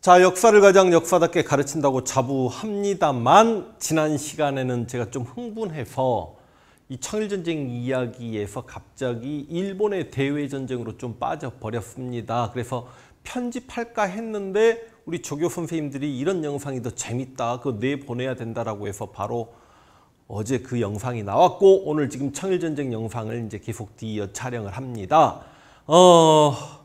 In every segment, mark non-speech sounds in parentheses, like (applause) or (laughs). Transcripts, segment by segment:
자, 역사를 가장 역사답게 가르친다고 자부합니다만 지난 시간에는 제가 좀 흥분해서 이 청일전쟁 이야기에서 갑자기 일본의 대외전쟁으로 좀 빠져버렸습니다. 그래서 편집할까 했는데 우리 조교 선생님들이 이런 영상이 더 재밌다. 그거 내보내야 된다라고 해서 바로 어제 그 영상이 나왔고 오늘 지금 청일전쟁 영상을 이제 계속 뒤이어 촬영을 합니다. 어...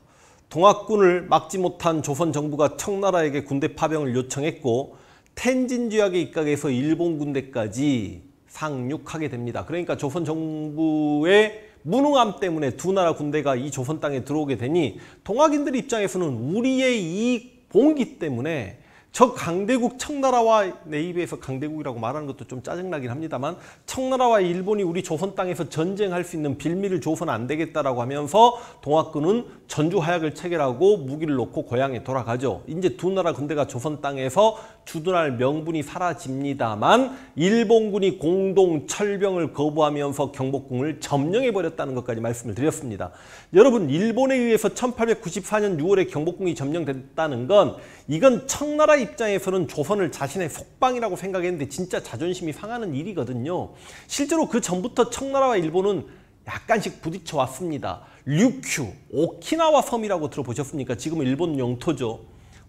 동학군을 막지 못한 조선 정부가 청나라에게 군대 파병을 요청했고 텐진주약의 입각에서 일본 군대까지 상륙하게 됩니다. 그러니까 조선 정부의 무능함 때문에 두 나라 군대가 이 조선 땅에 들어오게 되니 동학인들 입장에서는 우리의 이 봉기 때문에 저 강대국 청나라와 네이베에서 강대국이라고 말하는 것도 좀 짜증나긴 합니다만 청나라와 일본이 우리 조선 땅에서 전쟁할 수 있는 빌미를 줘선안 되겠다라고 하면서 동학군은 전주 하약을 체결하고 무기를 놓고 고향에 돌아가죠. 이제 두 나라 군대가 조선 땅에서 주둔할 명분이 사라집니다만 일본군이 공동 철병을 거부하면서 경복궁을 점령해버렸다는 것까지 말씀을 드렸습니다. 여러분 일본에 의해서 1894년 6월에 경복궁이 점령됐다는 건 이건 청나라 입장에서는 조선을 자신의 속방이라고 생각했는데 진짜 자존심이 상하는 일이거든요. 실제로 그 전부터 청나라와 일본은 약간씩 부딪혀 왔습니다. 류큐, 오키나와 섬이라고 들어보셨습니까? 지금은 일본 영토죠.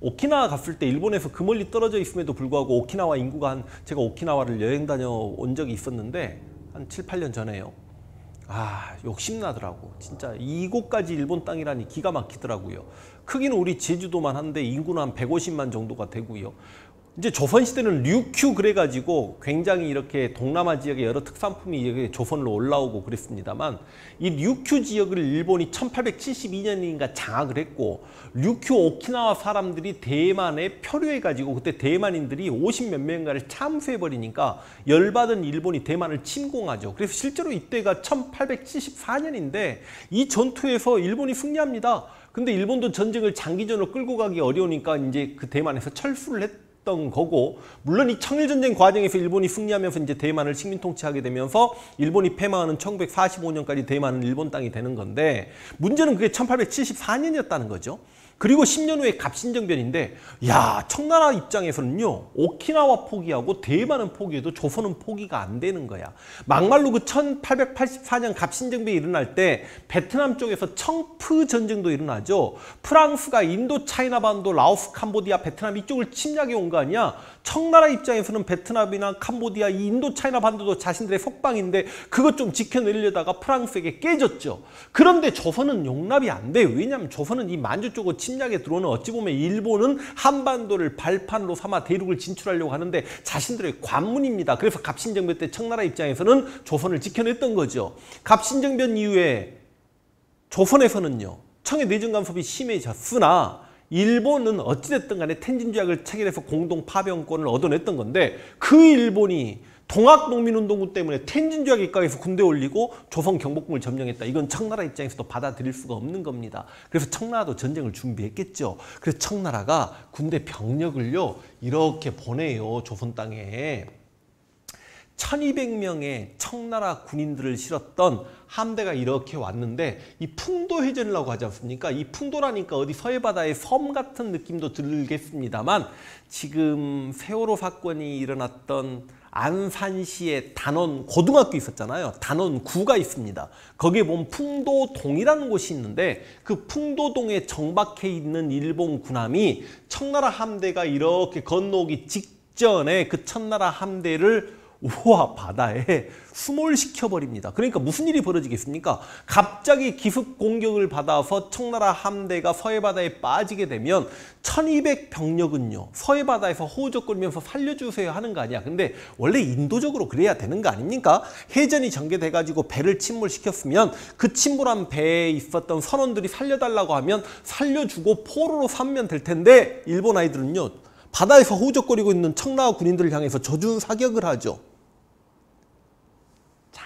오키나와 갔을 때 일본에서 그 멀리 떨어져 있음에도 불구하고 오키나와 인구가 한 제가 오키나와를 여행 다녀온 적이 있었는데 한 7, 8년 전에요. 아 욕심나더라고 진짜 이곳까지 일본 땅이라니 기가 막히더라고요 크기는 우리 제주도만 한데 인구는 한 150만 정도가 되고요 이제 조선시대는 류큐 그래가지고 굉장히 이렇게 동남아 지역의 여러 특산품이 조선으로 올라오고 그랬습니다만 이 류큐 지역을 일본이 1872년인가 장악을 했고 류큐 오키나와 사람들이 대만에 표류해가지고 그때 대만인들이 50 몇 명가를 인 참수해버리니까 열받은 일본이 대만을 침공하죠. 그래서 실제로 이때가 1874년인데 이 전투에서 일본이 승리합니다. 근데 일본도 전쟁을 장기전으로 끌고 가기 어려우니까 이제 그 대만에서 철수를 했 했던 거고 물론 이 청일전쟁 과정에서 일본이 승리하면서 이제 대만을 식민 통치하게 되면서 일본이 패망하는 1945년까지 대만은 일본 땅이 되는 건데 문제는 그게 1874년이었다는 거죠. 그리고 10년 후에 갑신정변인데 야 청나라 입장에서는요 오키나와 포기하고 대만은 포기해도 조선은 포기가 안 되는 거야 막말로 그 1884년 갑신정변이 일어날 때 베트남 쪽에서 청프 전쟁도 일어나죠 프랑스가 인도 차이나 반도 라오스 캄보디아 베트남 이쪽을 침략해 온 거 아니야 청나라 입장에서는 베트남이나 캄보디아 인도 차이나 반도도 자신들의 속방인데 그것 좀 지켜내려다가 프랑스에게 깨졌죠 그런데 조선은 용납이 안 돼요 왜냐하면 조선은 이 만주 쪽을 침략에 들어오는 어찌 보면 일본은 한반도를 발판으로 삼아 대륙을 진출하려고 하는데 자신들의 관문입니다. 그래서 갑신정변 때 청나라 입장에서는 조선을 지켜냈던 거죠. 갑신정변 이후에 조선에서는요. 청의 내정 간섭이 심해졌으나 일본은 어찌됐든 간에 텐진 조약을 체결해서 공동 파병권을 얻어냈던 건데 그 일본이 동학농민운동군 때문에 텐진주약 객각에서 군대 올리고 조선 경복궁을 점령했다. 이건 청나라 입장에서도 받아들일 수가 없는 겁니다. 그래서 청나라도 전쟁을 준비했겠죠. 그래서 청나라가 군대 병력을요 이렇게 보내요 조선 땅에. 1200명의 청나라 군인들을 실었던 함대가 이렇게 왔는데 이 풍도 해전이라고 하지 않습니까? 이 풍도라니까 어디 서해바다의 섬 같은 느낌도 들겠습니다만 지금 세월호 사건이 일어났던 안산시의 단원 고등학교 있었잖아요. 단원구가 있습니다. 거기에 보면 풍도동이라는 곳이 있는데 그 풍도동에 정박해 있는 일본 군함이 청나라 함대가 이렇게 건너오기 직전에 그 청나라 함대를 우와 바다에 수몰시켜 버립니다. 그러니까 무슨 일이 벌어지겠습니까? 갑자기 기습 공격을 받아서 청나라 함대가 서해 바다에 빠지게 되면 1200 병력은요. 서해 바다에서 호우적 걸면서 살려주세요 하는 거 아니야. 근데 원래 인도적으로 그래야 되는 거 아닙니까? 해전이 전개돼 가지고 배를 침몰시켰으면 그 침몰한 배에 있었던 선원들이 살려달라고 하면 살려주고 포로로 삼면 될 텐데 일본 아이들은요. 바다에서 호적거리고 우 있는 청나라 군인들을 향해서 저주 사격을 하죠.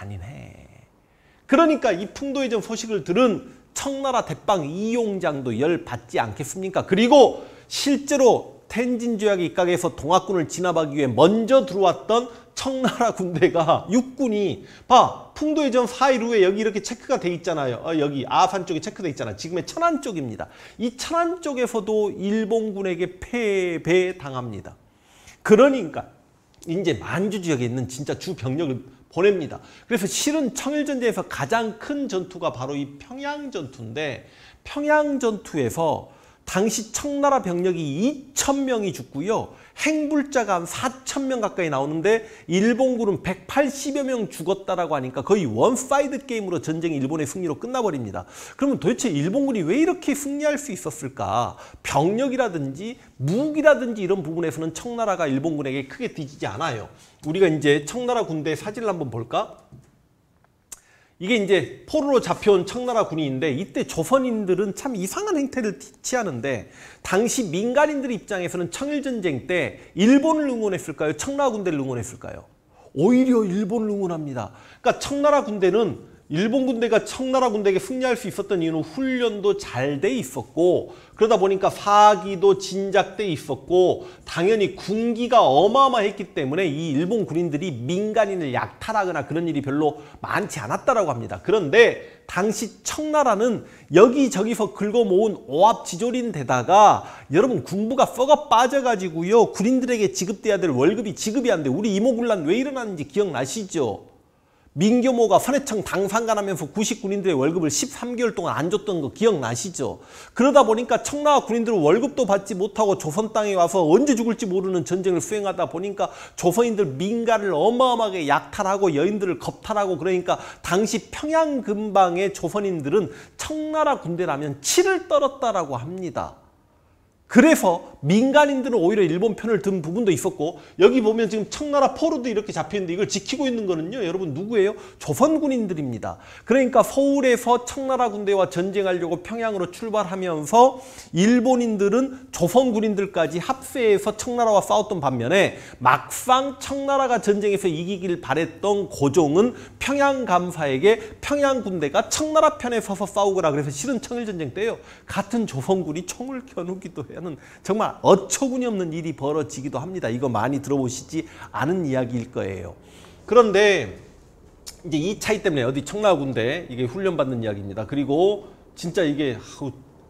잔인해. 그러니까 이 풍도의전 소식을 들은 청나라 대빵 이용장도 열 받지 않겠습니까? 그리고 실제로 텐진 조약 입각에서 동학군을 진압하기 위해 먼저 들어왔던 청나라 군대가 육군이 봐 풍도의전 사일 후에 여기 이렇게 체크가 돼 있잖아요. 어, 여기 아산 쪽에 체크돼 있잖아. 지금의 천안 쪽입니다. 이 천안 쪽에서도 일본군에게 패배당합니다. 그러니까 이제 만주 지역에 있는 진짜 주 병력을 보냅니다. 그래서 실은 청일전쟁에서 가장 큰 전투가 바로 이 평양전투인데 평양전투에서 당시 청나라 병력이 2천명이 죽고요. 행불자가 한 4천 명 가까이 나오는데 일본군은 180여 명 죽었다라고 하니까 거의 원사이드 게임으로 전쟁이 일본의 승리로 끝나버립니다. 그러면 도대체 일본군이 왜 이렇게 승리할 수 있었을까? 병력이라든지 무기라든지 이런 부분에서는 청나라가 일본군에게 크게 뒤지지 않아요. 우리가 이제 청나라 군대 사진을 한번 볼까? 이게 이제 포로로 잡혀온 청나라 군인인데 이때 조선인들은 참 이상한 행태를 취하는데 당시 민간인들 입장에서는 청일전쟁 때 일본을 응원했을까요? 청나라 군대를 응원했을까요? 오히려 일본을 응원합니다. 그러니까 청나라 군대는 일본 군대가 청나라 군대에게 승리할 수 있었던 이유는 훈련도 잘 돼 있었고 그러다 보니까 사기도 진작돼 있었고 당연히 군기가 어마어마했기 때문에 이 일본 군인들이 민간인을 약탈하거나 그런 일이 별로 많지 않았다라고 합니다. 그런데 당시 청나라는 여기저기서 긁어모은 오합지졸인 데다가 여러분 군부가 썩어 빠져가지고요. 군인들에게 지급돼야 될 월급이 지급이 안 돼. 우리 이모군란 왜 일어났는지 기억나시죠? 민교모가 선해청 당상관하면서 구식 군인들의 월급을 13개월 동안 안 줬던 거 기억나시죠? 그러다 보니까 청나와 군인들은 월급도 받지 못하고 조선 땅에 와서 언제 죽을지 모르는 전쟁을 수행하다 보니까 조선인들 민가를 어마어마하게 약탈하고 여인들을 겁탈하고 그러니까 당시 평양 근방의 조선인들은 청나라 군대라면 치를 떨었다라고 합니다. 그래서 민간인들은 오히려 일본 편을 든 부분도 있었고 여기 보면 지금 청나라 포로도 이렇게 잡혀있는데 이걸 지키고 있는 거는요. 여러분 누구예요? 조선군인들입니다. 그러니까 서울에서 청나라 군대와 전쟁하려고 평양으로 출발하면서 일본인들은 조선군인들까지 합세해서 청나라와 싸웠던 반면에 막상 청나라가 전쟁에서 이기길 바랬던 고종은 평양감사에게 평양군대가 청나라 편에 서서 싸우거라 그래서 실은 청일전쟁 때요. 같은 조선군이 총을 겨누기도 해요. 하는 정말 어처구니 없는 일이 벌어지기도 합니다. 이거 많이 들어보시지 않은 이야기일 거예요. 그런데 이제 이 차이 때문에 어디 청라군대 이게 훈련받는 이야기입니다. 그리고 진짜 이게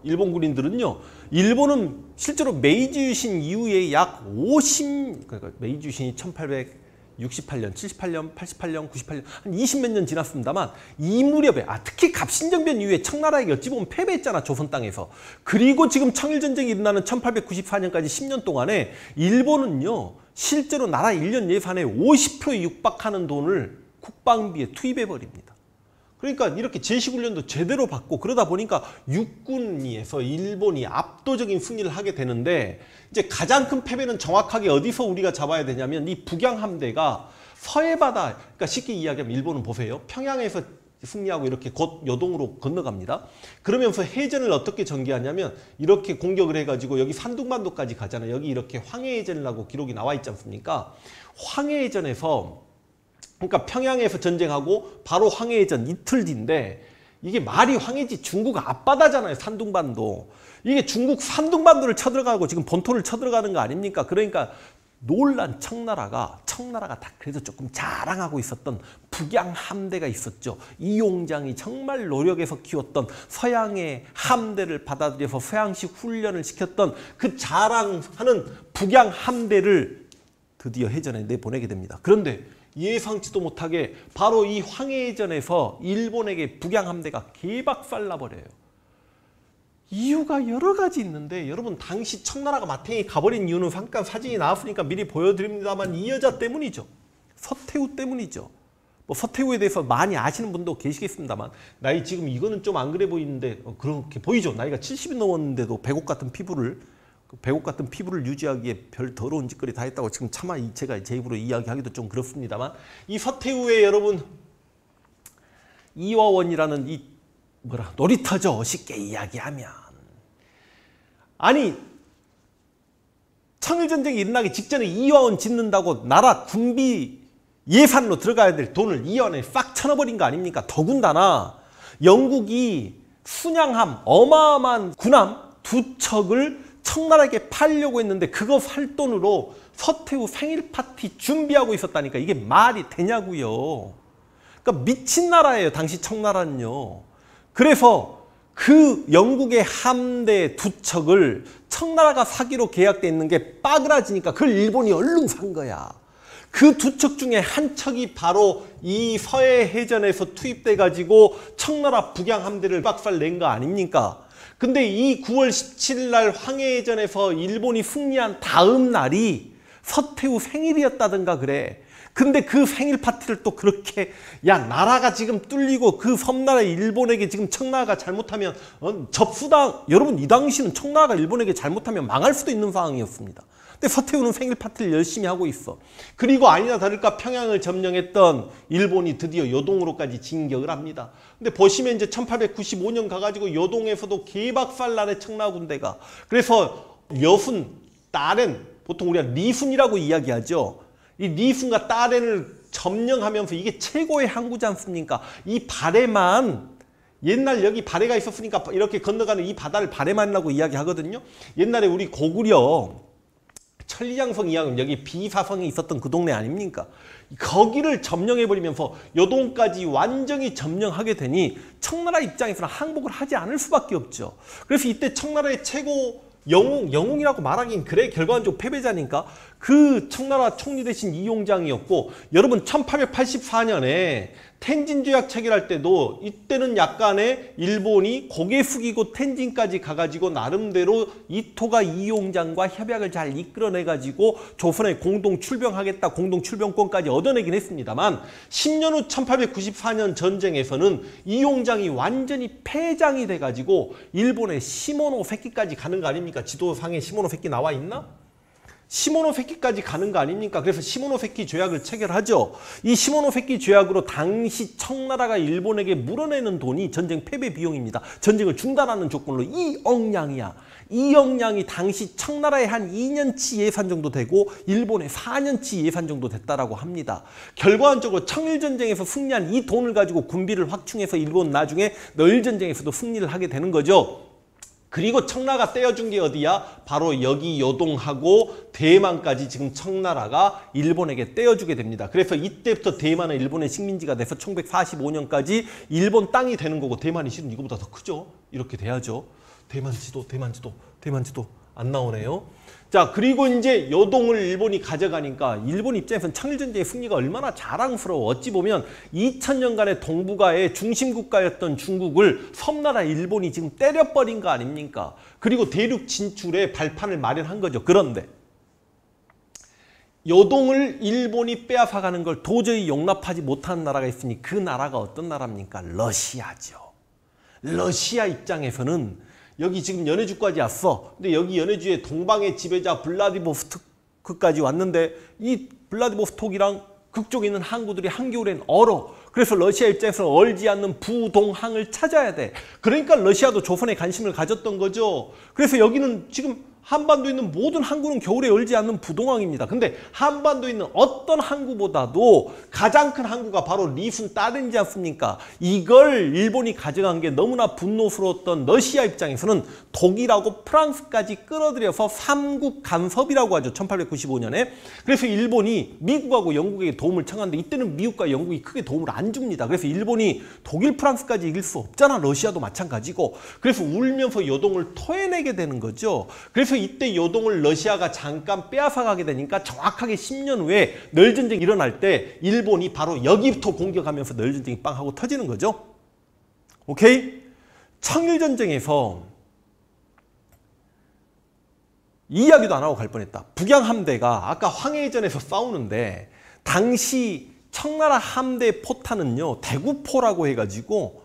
일본 군인들은요. 일본은 실제로 메이지 유신 이후에 약 50, 그러니까 메이지 유신이 1800 68년, 78년, 88년, 98년 한 20몇 년 지났습니다만 이 무렵에 아 특히 갑신정변 이후에 청나라에게 어찌 보면 패배했잖아 조선 땅에서 그리고 지금 청일전쟁이 일어나는 1894년까지 10년 동안에 일본은요 실제로 나라 1년 예산의 50%에 육박하는 돈을 국방비에 투입해버립니다. 그러니까 이렇게 제시훈련도 제대로 받고 그러다 보니까 육군에서 일본이 압도적인 승리를 하게 되는데 이제 가장 큰 패배는 정확하게 어디서 우리가 잡아야 되냐면 이 북양 함대가 서해바다 그러니까 쉽게 이야기하면 일본은 보세요 평양에서 승리하고 이렇게 곧 요동으로 건너갑니다. 그러면서 해전을 어떻게 전개하냐면 이렇게 공격을 해가지고 여기 산둥반도까지 가잖아요. 여기 이렇게 황해해전이라고 기록이 나와 있지 않습니까? 황해해전에서 그러니까 평양에서 전쟁하고 바로 황해전 이틀 뒤인데 이게 말이 황해지 중국 앞바다잖아요. 산둥반도. 이게 중국 산둥반도를 쳐들어가고 지금 본토를 쳐들어가는 거 아닙니까? 그러니까 놀란 청나라가 청나라가 다그래서 조금 자랑하고 있었던 북양 함대가 있었죠. 이용장이 정말 노력해서 키웠던 서양의 함대를 받아들여서 서양식 훈련을 시켰던 그 자랑하는 북양 함대를 드디어 해전에 내보내게 됩니다. 그런데 예상치도 못하게 바로 이황해전에서 일본에게 북양 함대가 개박살 나버려요. 이유가 여러 가지 있는데 여러분 당시 청나라가 마탱이 가버린 이유는 잠깐 사진이 나왔으니까 미리 보여드립니다만 이 여자 때문이죠. 서태후 때문이죠. 뭐 서태후에 대해서 많이 아시는 분도 계시겠습니다만 나이 지금 이거는 좀 안 그래 보이는데 어, 그렇게 보이죠. 나이가 70이 넘었는데도 백옥 같은 피부를 그 배옥 같은 피부를 유지하기에 별 더러운 짓거리 다 했다고 지금 차마 제가 제 입으로 이야기하기도 좀 그렇습니다만 이 서태후의 여러분 이화원이라는 이 뭐라 놀이터죠 쉽게 이야기하면 아니 청일전쟁이 일어나기 직전에 이화원 짓는다고 나라 군비 예산으로 들어가야 될 돈을 이화원에 싹 쳐넣어버린 거 아닙니까 더군다나 영국이 순양함 어마어마한 군함 두 척을 청나라에게 팔려고 했는데 그거 살 돈으로 서태후 생일 파티 준비하고 있었다니까 이게 말이 되냐고요. 그러니까 미친 나라예요. 당시 청나라는요. 그래서 그 영국의 함대 두 척을 청나라가 사기로 계약돼 있는 게 빠그라지니까 그걸 일본이 얼른 산 거야. 그 두 척 중에 한 척이 바로 이 서해 해전에서 투입돼 가지고 청나라 북양 함대를 박살 낸 거 아닙니까? 근데 이 9월 17일 날 황해전에서 일본이 승리한 다음 날이 서태후 생일이었다든가 그래. 근데 그 생일 파티를 또 그렇게 야 나라가 지금 뚫리고 그 섬나라 일본에게 지금 청나라가 잘못하면 어, 접수당 여러분 이 당시는 청나라가 일본에게 잘못하면 망할 수도 있는 상황이었습니다. 근데 서태후는 생일 파티를 열심히 하고 있어. 그리고 아니나 다를까 평양을 점령했던 일본이 드디어 요동으로까지 진격을 합니다. 근데 보시면 이제 1895년 가가지고 요동에서도 개박살난의 청라군대가 그래서 여훈, 딸엔 보통 우리가 리훈이라고 이야기하죠. 이 리훈과 딸엔을 점령하면서 이게 최고의 항구지 않습니까? 이 발에만 옛날 여기 발래가 있었으니까 이렇게 건너가는 이 바다를 발래만이라고 이야기하거든요. 옛날에 우리 고구려 천리장성 이하금 여기 비사성이 있었던 그 동네 아닙니까? 거기를 점령해버리면서 요동까지 완전히 점령하게 되니 청나라 입장에서는 항복을 하지 않을 수밖에 없죠. 그래서 이때 청나라의 최고 영웅, 영웅이라고 말하긴 그래 결과적으로 패배자니까 그 청나라 총리 대신 이용장이었고 여러분 1884년에 텐진 조약 체결할 때도 이때는 약간의 일본이 고개 숙이고 텐진까지 가가지고 나름대로 이토가 이용장과 협약을 잘 이끌어내가지고 조선에 공동 출병하겠다 공동 출병권까지 얻어내긴 했습니다만 10년 후 1894년 전쟁에서는 이용장이 완전히 패장이 돼가지고 일본의 시모노 새끼까지 가는 거 아닙니까? 지도상에 시모노 새끼 나와 있나? 시모노세키까지 가는 거 아닙니까? 그래서 시모노세키 조약을 체결하죠. 이 시모노세키 조약으로 당시 청나라가 일본에게 물어내는 돈이 전쟁 패배 비용입니다. 전쟁을 중단하는 조건으로 이 억량이야. 이 억량이 당시 청나라의 한 2년치 예산 정도 되고 일본의 4년치 예산 정도 됐다라고 합니다. 결과적으로 청일전쟁에서 승리한 이 돈을 가지고 군비를 확충해서 일본 나중에 너일전쟁에서도 승리를 하게 되는 거죠. 그리고 청나라 가 떼어준 게 어디야? 바로 여기 요동하고 대만까지 지금 청나라가 일본에게 떼어주게 됩니다. 그래서 이때부터 대만은 일본의 식민지가 돼서 1945년까지 일본 땅이 되는 거고 대만이 실은 이거보다 더 크죠. 이렇게 돼야죠. 대만 지도, 대만 지도, 대만 지도. 안 나오네요. 자 그리고 이제 여동을 일본이 가져가니까 일본 입장에서는 창일전쟁의 승리가 얼마나 자랑스러워 어찌 보면 2000년간의 동북아의 중심국가였던 중국을 섬나라 일본이 지금 때려버린 거 아닙니까 그리고 대륙 진출의 발판을 마련한 거죠 그런데 여동을 일본이 빼앗아가는 걸 도저히 용납하지 못하는 나라가 있으니 그 나라가 어떤 나라입니까 러시아죠 러시아 입장에서는 여기 지금 연해주까지 왔어. 근데 여기 연해주의 동방의 지배자 블라디보스토크까지 왔는데 이 블라디보스톡이랑 극쪽에 있는 항구들이 한겨울엔 얼어. 그래서 러시아 입장에서 얼지 않는 부동항을 찾아야 돼. 그러니까 러시아도 조선에 관심을 가졌던 거죠. 그래서 여기는 지금 한반도에 있는 모든 항구는 겨울에 열지 않는 부동항입니다. 근데 한반도에 있는 어떤 항구보다도 가장 큰 항구가 바로 리순 따른지 않습니까? 이걸 일본이 가져간 게 너무나 분노스러웠던 러시아 입장에서는 독일하고 프랑스까지 끌어들여서 삼국 간섭이라고 하죠. 1895년에. 그래서 일본이 미국하고 영국에게 도움을 청하는데 이때는 미국과 영국이 크게 도움을 안 줍니다. 그래서 일본이 독일, 프랑스까지 이길 수 없잖아. 러시아도 마찬가지고. 그래서 울면서 요동을 토해내게 되는 거죠. 그래서 그래서 이때 요동을 러시아가 잠깐 빼앗아가게 되니까 정확하게 10년 후에 널 전쟁이 일어날 때 일본이 바로 여기부터 공격하면서 널 전쟁이 빵 하고 터지는 거죠. 오케이? 청일전쟁에서 이야기도 이안 하고 갈 뻔했다. 북양 함대가 아까 황해전에서 싸우는데 당시 청나라 함대 포탄은요. 대구포라고 해가지고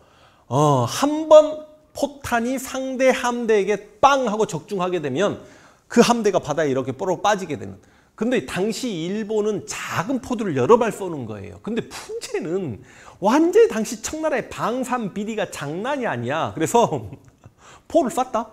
어, 한번 포탄이 상대 함대에게 빵 하고 적중하게 되면 그 함대가 바다에 이렇게 뽀로 빠지게 되는 근데 당시 일본은 작은 포드를 여러 발 쏘는 거예요. 근데 풍제는 완전히 당시 청나라의 방산 비리가 장난이 아니야. 그래서 (laughs) 포를 쐈다.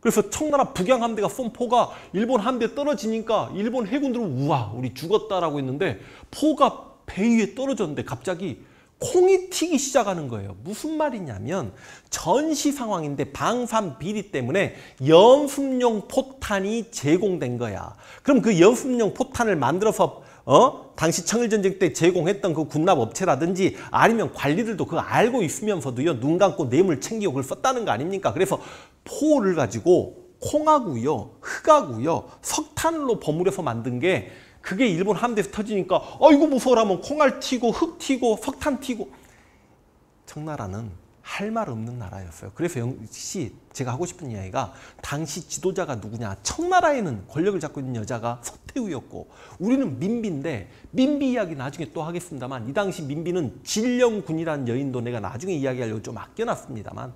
그래서 청나라 북양함대가 쏜 포가 일본 함대 에 떨어지니까 일본 해군들은 우와 우리 죽었다라고 했는데 포가 배 위에 떨어졌는데 갑자기 콩이 튀기 시작하는 거예요. 무슨 말이냐면 전시 상황인데 방산 비리 때문에 연습용 포탄이 제공된 거야. 그럼 그 연습용 포탄을 만들어서 어? 당시 청일전쟁 때 제공했던 그 군납업체라든지 아니면 관리들도 그거 알고 있으면서도요. 눈 감고 뇌물 챙기고 그걸 썼다는 거 아닙니까? 그래서 포를 가지고 콩하고요, 흙하고요, 석탄으로 버무려서 만든 게 그게 일본 함대에서 터지니까 어이거 무서워라면 콩알 튀고 흙 튀고 석탄 튀고 청나라는 할 말 없는 나라였어요. 그래서 역시 제가 하고 싶은 이야기가 당시 지도자가 누구냐 청나라에는 권력을 잡고 있는 여자가 서태후였고 우리는 민비인데 민비 이야기 나중에 또 하겠습니다만 이 당시 민비는 진령군이라는 여인도 내가 나중에 이야기하려고 좀 아껴놨습니다만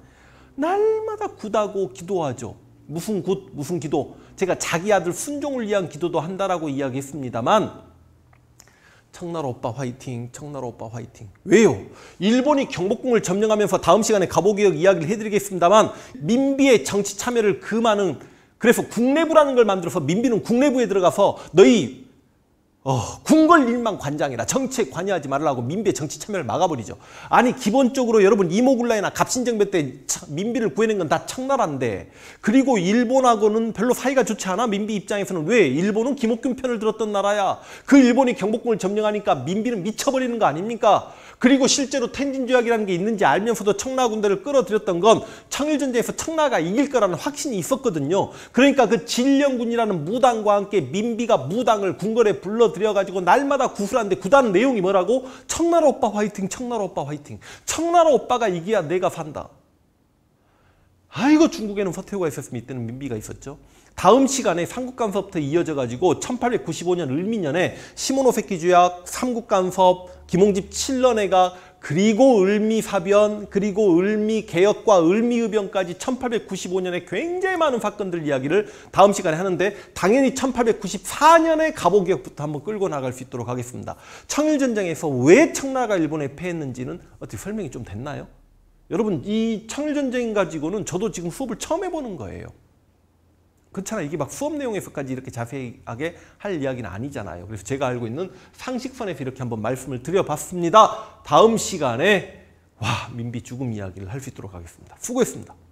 날마다 굿하고 기도하죠. 무슨 굿 무슨 기도 제가 자기 아들 순종을 위한 기도도 한다라고 이야기했습니다만 청나라 오빠 화이팅, 청나라 오빠 화이팅. 왜요? 일본이 경복궁을 점령하면서 다음 시간에 가보개혁 이야기를 해드리겠습니다만 민비의 정치 참여를 금하는 그래서 국내부라는 걸 만들어서 민비는 국내부에 들어가서 너희 어, 궁궐 일만 관장이라 정치에 관여하지 말라고 민비의 정치 참여를 막아버리죠. 아니 기본적으로 여러분 이모굴라이나 갑신정변 때 민비를 구해낸 건 다 청나라인데 그리고 일본하고는 별로 사이가 좋지 않아 민비 입장에서는 왜 일본은 김옥균 편을 들었던 나라야 그 일본이 경복궁을 점령하니까 민비는 미쳐버리는 거 아닙니까 그리고 실제로 텐진 조약이라는 게 있는지 알면서도 청라 군대를 끌어들였던 건 청일전쟁에서 청라가 이길 거라는 확신이 있었거든요. 그러니까 그 진령군이라는 무당과 함께 민비가 무당을 궁궐에 불러들여가지고 날마다 구슬하는데 구단 내용이 뭐라고? 청나라 오빠 화이팅, 청나라 오빠 화이팅. 청나라 오빠가 이겨야 내가 산다. 아이고 중국에는 서태후가 있었으면 이때는 민비가 있었죠. 다음 시간에 삼국간섭부터 이어져 가지고 1895년 을미년에 시모노세키 조약 삼국간섭, 김홍집 칠런해가 그리고 을미사변, 그리고 을미개혁과 을미의병까지 1895년에 굉장히 많은 사건들 이야기를 다음 시간에 하는데 당연히 1894년에 갑오개혁부터 한번 끌고 나갈 수 있도록 하겠습니다. 청일전쟁에서 왜 청나라가 일본에 패했는지는 어떻게 설명이 좀 됐나요? 여러분 이 청일전쟁 가지고는 저도 지금 수업을 처음 해보는 거예요. 그렇잖아 이게 막 수업 내용에서까지 이렇게 자세하게 할 이야기는 아니잖아요. 그래서 제가 알고 있는 상식선에서 이렇게 한번 말씀을 드려봤습니다. 다음 시간에 와 민비 죽음 이야기를 할 수 있도록 하겠습니다. 수고했습니다.